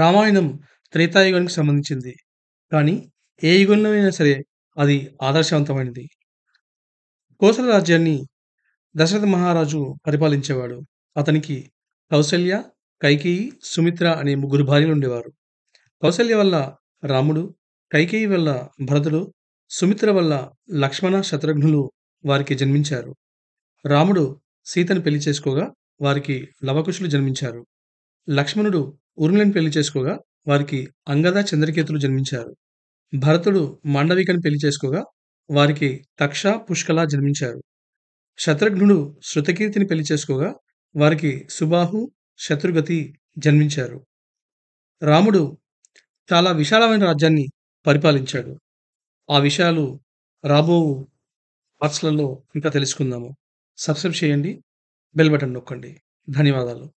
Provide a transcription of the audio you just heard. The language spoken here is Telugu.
రామాయణం త్రేతాయుగానికి సంబంధించింది కానీ ఏ యుగంలో అయినా సరే అది ఆదర్శవంతమైనది కోసల రాజ్యాన్ని దశరథ మహారాజు పరిపాలించేవాడు అతనికి కౌశల్య కైకేయి సుమిత్ర అనే ముగ్గురు భార్యలు ఉండేవారు కౌశల్య వల్ల రాముడు కైకేయి వల్ల భరతుడు సుమిత్ర వల్ల లక్ష్మణ శత్రుఘ్నులు వారికి జన్మించారు రాముడు సీతను పెళ్లి చేసుకోగా వారికి లవకుశులు జన్మించారు లక్ష్మణుడు ఉర్మిళని పెళ్లి చేసుకోగా వారికి అంగద చంద్రకేతులు జన్మించారు భరతుడు మాండవికని పెళ్లి చేసుకోగా వారికి తక్ష పుష్కల జన్మించారు శత్రుఘ్నుడు శృతకీర్తిని పెళ్లి చేసుకోగా వారికి సుబాహు శత్రుగతి జన్మించారు రాముడు చాలా విశాలమైన రాజ్యాన్ని పరిపాలించాడు ఆ విషయాలు రాబో పార్ట్స్లలో ఇంకా తెలుసుకుందాము సబ్స్క్రైబ్ చేయండి బెల్ బటన్ నొక్కండి ధన్యవాదాలు